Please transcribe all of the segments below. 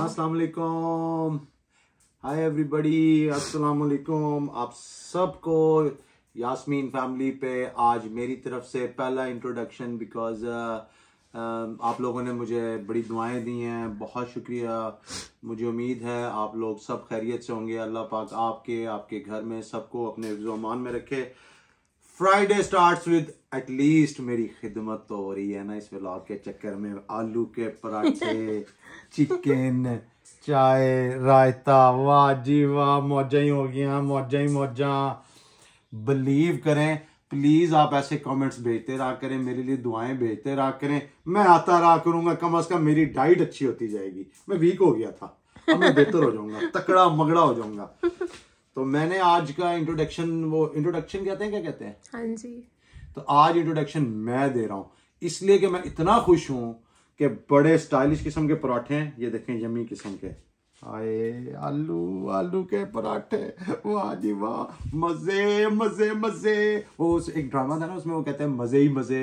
असलकुम हाय एवरीबडी असलकुम आप सबको यास्मीन फैमिली पे आज मेरी तरफ से पहला इंट्रोडक्शन बिकॉज uh, uh, आप लोगों ने मुझे बड़ी दुआएं दी हैं बहुत शुक्रिया मुझे उम्मीद है आप लोग सब खैरियत से होंगे अल्लाह पाक आपके आपके घर में सबको अपने जुमान में रखे फ्राइडे स्टार्ट्स विद एटलीस्ट मेरी खिदमत तो हो रही है ना इस व्लॉग के चक्कर में आलू के पराठे चिकन चाय रायता वाह जी वाह मौजा ही हो गया मौजा ही मौजा बिलीव करें प्लीज़ आप ऐसे कमेंट्स भेजते रहा करें मेरे लिए दुआएं भेजते रहा करें मैं आता रहा करूंगा कम अज़ कम मेरी डाइट अच्छी होती जाएगी मैं वीक हो गया था अब मैं बेहतर हो जाऊंगा तकड़ा मगड़ा हो जाऊंगा तो मैंने आज का इंट्रोडक्शन वो इंट्रोडक्शन कहते हैं क्या कहते हैं हाँ जी तो आज इंट्रोडक्शन मैं दे रहा हूँ इसलिए कि मैं इतना खुश हूँ कि बड़े स्टाइलिश किस्म के पराठे हैं ये देखें यमी किस्म के आए आलू आलू के पराठे वाह जी वाह मजे मजे मजे वो उस एक ड्रामा था ना उसमें वो कहते हैं मजे ही मजे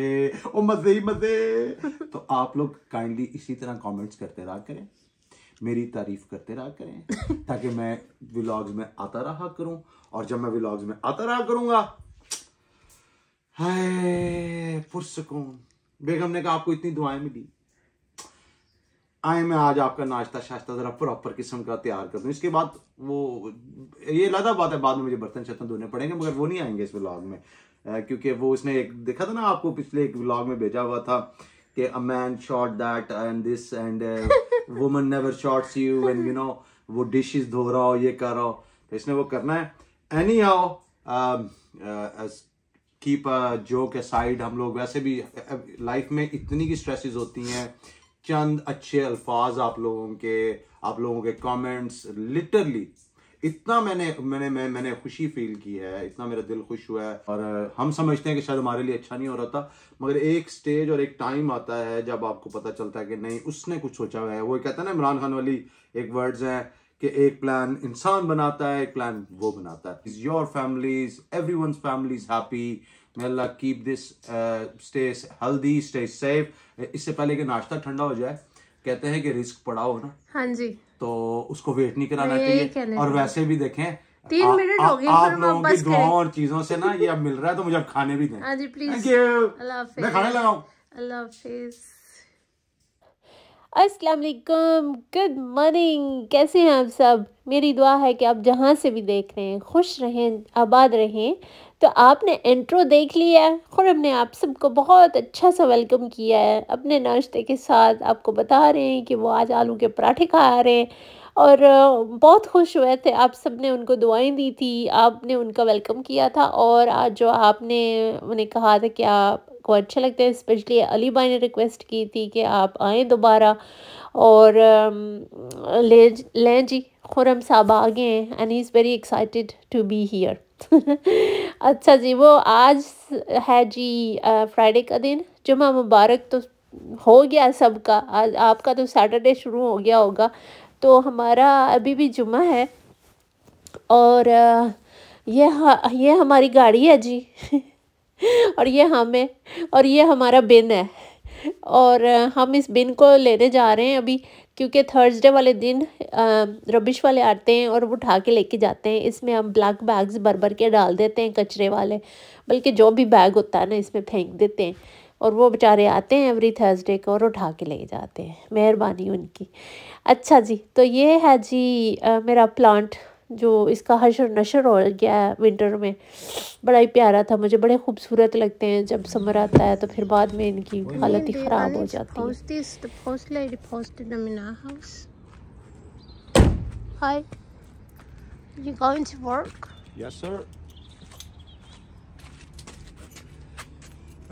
ओ मजे ही मजे तो आप लोग काइंडली इसी तरह कमेंट्स करते रहा करें मेरी तारीफ करते रहा करें ताकि मैं व्लॉग्स में आता रहा करूं और जब मैं व्लॉग्स में आता रहा करूंगा हाय पुरसकून बेगम ने कहा आपको इतनी दुआएं मिली आए मैं आज आपका नाश्ता शाश्ता ज़रा प्रॉपर किस्म का तैयार कर दूँ इसके बाद वो ये लादा बात है बाद में मुझे बर्तन शर्तन धोने पड़ेंगे मगर वो नहीं आएंगे इस व्लॉग में क्योंकि वो उसने एक देखा था ना आपको पिछले एक व्लॉग में भेजा हुआ था कि a man shot that and this and woman never shorts you and you know वो डिशेस धो रहा हो ये कर रहा हो तो इसने वो करना है anyhow keep joke side हम लोग वैसे भी लाइफ uh, में इतनी की स्ट्रेसेस होती हैं चंद अच्छे अल्फाज आप लोगों के आप लोगों के कमेंट्स लिटरली इतना मैंने मैंने मैं, मैंने खुशी फील की है इतना मेरा दिल खुश हुआ है और हम समझते हैं कि शायद हमारे लिए अच्छा नहीं हो रहा था मगर एक स्टेज और एक टाइम आता है जब आपको पता चलता है कि नहीं उसने कुछ सोचा हुआ है वो कहता है ना इमरान खान वाली एक वर्ड्स हैं कि एक प्लान इंसान बनाता है एक प्लान वो बनाता है is your families every one families happy Allah keep this stay healthy stay safe इससे पहले कि नाश्ता ठंडा हो जाए कहते हैं कि रिस्क पड़ा हो ना हाँ जी तो उसको वेट नहीं कराना चाहिए और वैसे भी देखें तीन मिनट हो गए आप लोगों की दुआओं और चीजों से ना ये अब मिल रहा है तो मुझे अब खाने भी दें हाँ जी प्लीज खाने लगा अल्लाह असलकम गुड मॉर्निंग कैसे हैं आप सब मेरी दुआ है कि आप जहाँ से भी देख रहे हैं खुश रहें आबाद रहें तो आपने इंट्रो देख लिया है और हमने आप सबको बहुत अच्छा सा वेलकम किया है अपने नाश्ते के साथ आपको बता रहे हैं कि वो आज आलू के पराठे खा रहे हैं और बहुत खुश हुए थे आप सब ने उनको दुआएं दी थी आपने उनका वेलकम किया था और आज जो आपने उन्हें कहा था कि आपको अच्छा लगता है स्पेशली अली भाई ने रिक्वेस्ट की थी कि आप आएँ दोबारा और ले लें जी खुरम साहब आ गए हैं and he is very excited to be here अच्छा जी वो आज है जी फ्राइडे का दिन जुम्मा मुबारक तो हो गया सबका आज आपका तो सैटरडे शुरू हो गया होगा तो हमारा अभी भी जुम्मा है और ये ये हमारी गाड़ी है जी और ये हमें और ये हमारा बिन है और हम इस बिन को लेने जा रहे हैं अभी क्योंकि थर्सडे वाले दिन रबिश वाले आते हैं और वो उठा के लेके जाते हैं इसमें हम ब्लैक बैग्स भर भर के डाल देते हैं कचरे वाले बल्कि जो भी बैग होता है ना इसमें फेंक देते हैं और वो बेचारे आते हैं एवरी थर्सडे को और उठा के ले जाते हैं मेहरबानी उनकी अच्छा जी तो ये है जी आ, मेरा प्लांट जो इसका हशर नशर हो गया है विंटर में बड़ा ही प्यारा था मुझे बड़े खूबसूरत लगते हैं जब समर आता है तो फिर बाद में इनकी हालत ही ख़राब हो जाती है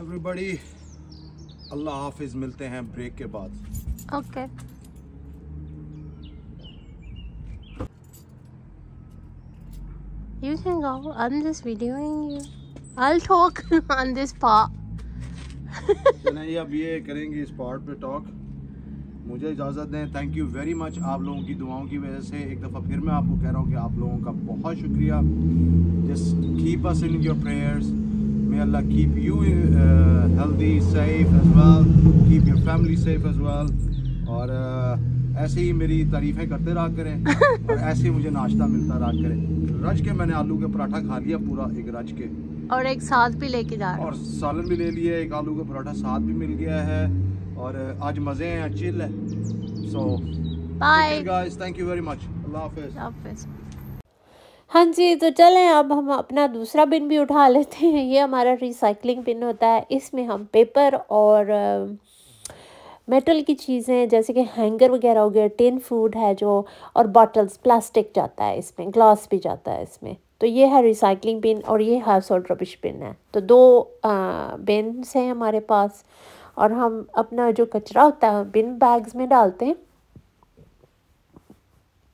Everybody, Allah Hafiz मिलते हैं ब्रेक के बाद. Okay. You can go. I'm just videoing you. I'll talk on this part. नहीं अब ये करेंगे इस पार्ट पे टॉक मुझे इजाज़त दें थैंक यू वेरी मच आप लोगों की दुआओं की वजह से एक दफ़ा फिर मैं आपको कह रहा हूँ कि आप लोगों का बहुत शुक्रिया just keep us in your prayers may Allah keep you healthy safe as well keep your family safe as well और uh, ऐसे ही मेरी तारीफें करते रहा करें और ऐसे ही मुझे नाश्ता मिलता रहा करें रज के मैंने आलू के पराठा खा लिया पूरा एक रज के और एक साथ भी लेके जा और सालन भी ले लिया एक आलू का पराठा साथ भी मिल गया है और आज मज़े हैं चिल है so bye guys thank you very much अल्लाह हाफिज़ हाँ जी तो चलें अब हम अपना दूसरा बिन भी उठा लेते हैं ये हमारा रिसाइकलिंग बिन होता है इसमें हम पेपर और मेटल की चीज़ें जैसे कि हैंगर वगैरह हो गया टिन फूड है जो और बॉटल्स प्लास्टिक जाता है इसमें ग्लास भी जाता है इसमें तो ये है रिसाइकलिंग बिन और ये हाउस होल्ड रबिश बिन है तो दो बिन्स हैं हमारे पास और हम अपना जो कचरा होता है बिन बैग्स में डालते हैं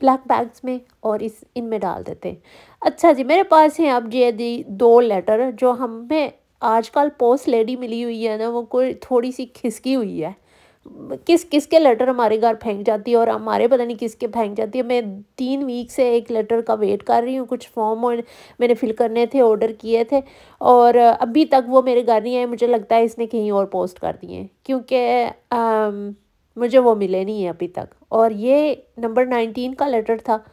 ब्लैक बैग्स में और इस इन में डाल देते हैं अच्छा जी मेरे पास हैं अब ये दो लेटर जो हमें आजकल पोस्ट लेडी मिली हुई है ना वो कोई थोड़ी सी खिसकी हुई है किस किस के लेटर हमारे घर फेंक जाती है और हमारे पता नहीं किसके फेंक जाती है मैं तीन वीक से एक लेटर का वेट कर रही हूँ कुछ फॉर्म और मैंने फिल करने थे ऑर्डर किए थे और अभी तक वो मेरे घर नहीं आए मुझे लगता है इसने कहीं और पोस्ट कर दिए क्योंकि मुझे वो मिले नहीं है अभी तक और ये नंबर नाइनटीन का लेटर था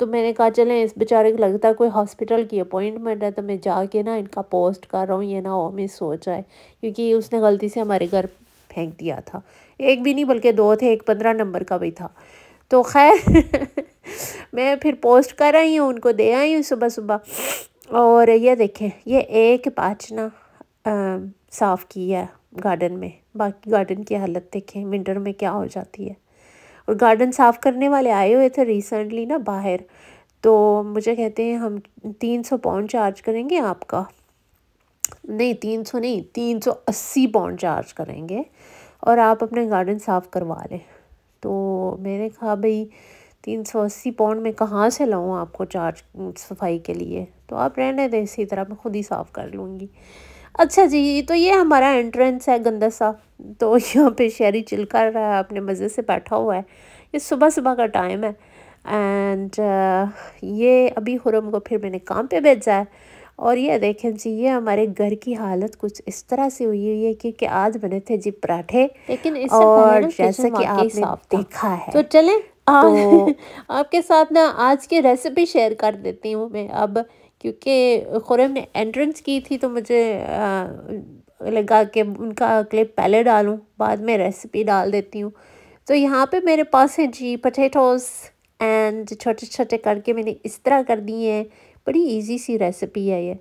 तो मैंने कहा चलें इस बेचारे को लगता है कोई हॉस्पिटल की अपॉइंटमेंट है तो मैं जाके ना इनका पोस्ट कर रहा हूँ ये ना हो मिस हो जाए क्योंकि उसने गलती से हमारे घर फेंक दिया था एक भी नहीं बल्कि दो थे एक पंद्रह नंबर का भी था तो खैर मैं फिर पोस्ट कर आई हूँ उनको दे आई हूँ सुबह सुबह और ये देखें ये एक पाचना ना साफ़ किया गार्डन में बाकी गार्डन की हालत देखें विंटर में क्या हो जाती है और गार्डन साफ़ करने वाले आए हुए थे रिसेंटली ना बाहर तो मुझे कहते हैं हम तीन सौ पाउंड चार्ज करेंगे आपका नहीं तीन सौ नहीं तीन सौ अस्सी पाउंड चार्ज करेंगे और आप अपने गार्डन साफ़ करवा लें तो मैंने कहा भाई तीन सौ अस्सी पाउंड में कहाँ से लाऊँ आपको चार्ज सफाई के लिए तो आप रहने दें इसी तरह मैं खुद ही साफ़ कर लूँगी अच्छा जी तो ये हमारा एंट्रेंस है गंदा सा तो यहाँ पे शहरी चिलका रहा है अपने मज़े से बैठा हुआ है ये सुबह सुबह का टाइम है एंड uh, ये अभी हुरम को फिर मैंने काम पे भेजा है और ये देखें जी ये हमारे घर की हालत कुछ इस तरह से हुई हुई है क्योंकि आज बने थे जी पराठे लेकिन इससे और जैसे कि आपने देखा है तो चलें तो आपके साथ ना आज की रेसिपी शेयर कर देती हूँ मैं अब क्योंकि खुरम ने एंट्रेंस की थी तो मुझे आ, लगा कि उनका क्लिप पहले डालूँ बाद में रेसिपी डाल देती हूँ तो यहाँ पे मेरे पास है जी पटेटोस एंड छोटे छोटे करके मैंने इस तरह कर दिए हैं बड़ी इजी सी रेसिपी है ये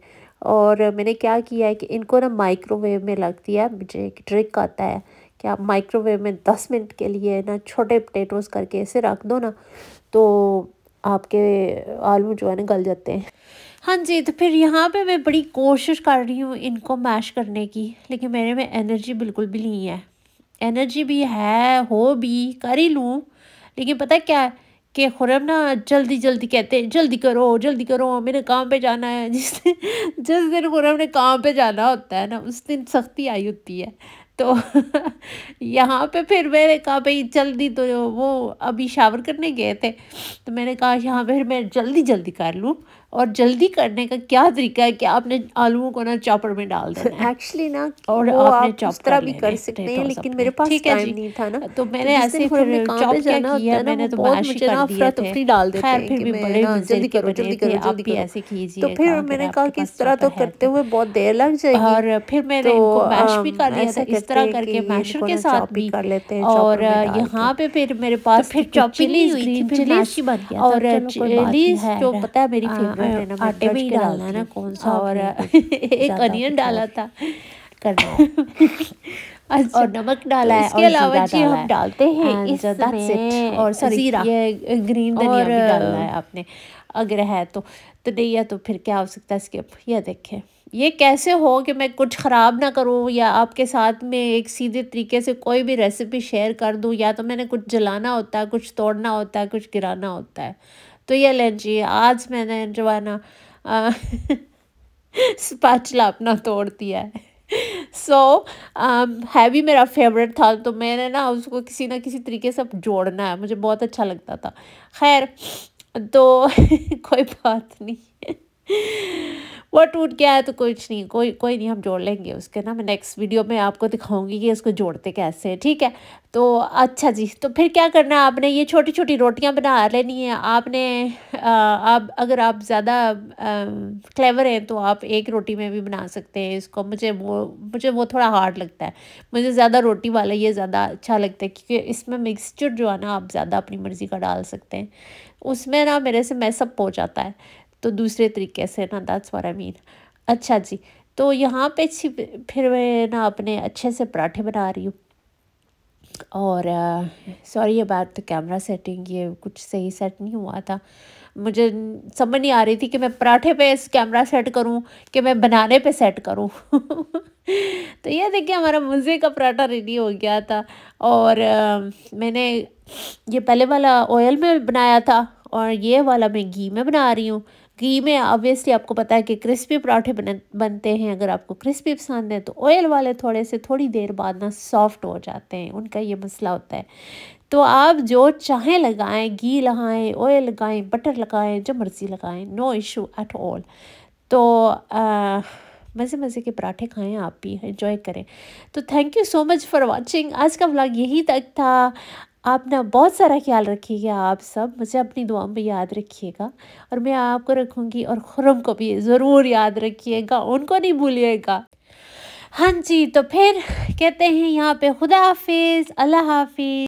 और मैंने क्या किया है कि इनको ना माइक्रोवेव में लग दिया मुझे एक ट्रिक आता है कि आप माइक्रोवेव में दस मिनट के लिए ना छोटे पटेटोज करके ऐसे रख दो ना तो आपके आलू जो है ना गल जाते हैं हाँ जी तो फिर यहाँ पे मैं बड़ी कोशिश कर रही हूँ इनको मैश करने की लेकिन मेरे में एनर्जी बिल्कुल भी नहीं है एनर्जी भी है हो भी कर ही लूँ लेकिन पता क्या है कि खुरम ना जल्दी जल्दी कहते हैं जल्दी करो जल्दी करो मैंने काम पे जाना है जिस दिन जिस दिन खुरम ने काम पे जाना होता है ना उस दिन सख्ती आई होती है तो यहाँ पे फिर मैंने कहा भाई जल्दी तो वो अभी शावर करने गए थे तो मैंने कहा यहाँ पर मैं जल्दी जल्दी कर लूँ और जल्दी करने का क्या तरीका है कि आपने आलूओं को ना चॉपर में डाल देना एक्चुअली ना और वो आपने आप चॉप तरह भी कर सकते हैं तो लेकिन मेरे पास टाइम नहीं था ना तो मैंने ऐसे फिर चॉप जाना किया मैंने तो मैश कर दिए थे डाल देते हैं फिर भी बड़े जल्दी करो जल्दी करो आप भी ऐसे कीजिए तो फिर मैंने कहा कि इस तरह तो करते हुए बहुत देर लग जाएगी और फिर मैंने तो, इनको मैश भी कर लिया था इस तरह करके मैशर के साथ भी कर लेते हैं और यहाँ पे फिर मेरे तो पास फिर चॉप चिली हुई थी चिली और चिली जो पता है मेरी फेवरेट में आटे में ही डालना है ना कौन सा और एक अनियन डाला था करना अच्छा, और नमक डाला तो है इसके अलावा जी हम डालते हैं हाँ इसमें और जीरा ये ग्रीन धनिया भी डालना है आपने अगर है तो तो नहीं है तो फिर क्या हो सकता है स्किप ये देखें ये कैसे हो कि मैं कुछ ख़राब ना करूं या आपके साथ में एक सीधे तरीके से कोई भी रेसिपी शेयर कर दूं या तो मैंने कुछ जलाना होता है कुछ तोड़ना होता है कुछ गिराना होता है तो ये लें जी आज मैंने जो है ना स्पैचला अपना तोड़ दिया है सो um, हैवी मेरा फेवरेट था तो मैंने ना उसको किसी ना किसी तरीके से जोड़ना है मुझे बहुत अच्छा लगता था खैर तो कोई बात नहीं वो टूट गया है तो कुछ नहीं कोई कोई नहीं हम जोड़ लेंगे उसके ना मैं नेक्स्ट वीडियो में आपको दिखाऊंगी कि इसको जोड़ते कैसे हैं ठीक है तो अच्छा जी तो फिर क्या करना है आपने ये छोटी छोटी रोटियां बना लेनी है आपने आप अगर आप ज़्यादा क्लेवर हैं तो आप एक रोटी में भी बना सकते हैं इसको मुझे वो मुझे वो थोड़ा हार्ड लगता है मुझे ज़्यादा रोटी वाला ये ज़्यादा अच्छा लगता है क्योंकि इसमें मिक्सचर जो है ना आप ज़्यादा अपनी मर्ज़ी का डाल सकते हैं उसमें ना मेरे से मैसअप हो जाता है तो दूसरे तरीके से ना दैट्स वर आई मीन अच्छा जी तो यहाँ पे फिर मैं ना अपने अच्छे से पराठे बना रही हूँ और सॉरी बात तो कैमरा सेटिंग ये कुछ सही सेट नहीं हुआ था मुझे समझ नहीं आ रही थी कि मैं पराठे पे इस कैमरा सेट करूं कि मैं बनाने पे सेट करूं तो ये देखिए हमारा मुझे का पराठा रेडी हो गया था और आ, मैंने ये पहले वाला ऑयल में बनाया था और ये वाला मैं घी में बना रही हूँ घी में ऑब्वियसली आपको पता है कि क्रिस्पी पराठे बन बनते हैं अगर आपको क्रिस्पी पसंद है तो ऑयल वाले थोड़े से थोड़ी देर बाद ना सॉफ्ट हो जाते हैं उनका ये मसला होता है तो आप जो चाहें लगाएं घी लगाएं ऑयल लगाएं बटर लगाएं जो मर्ज़ी लगाएं नो इशू एट ऑल तो आ, मज़े मज़े के पराठे खाएं आप भी इंजॉय करें तो thank you so much for watching आज का व्लॉग यही तक था आप ना बहुत सारा ख्याल रखिएगा आप सब मुझे अपनी दुआ में याद रखिएगा और मैं आपको रखूँगी और खुरम को भी ज़रूर याद रखिएगा उनको नहीं भूलिएगा हाँ जी तो फिर कहते हैं यहाँ पे खुदा हाफिज़ अल्लाह हाफिज़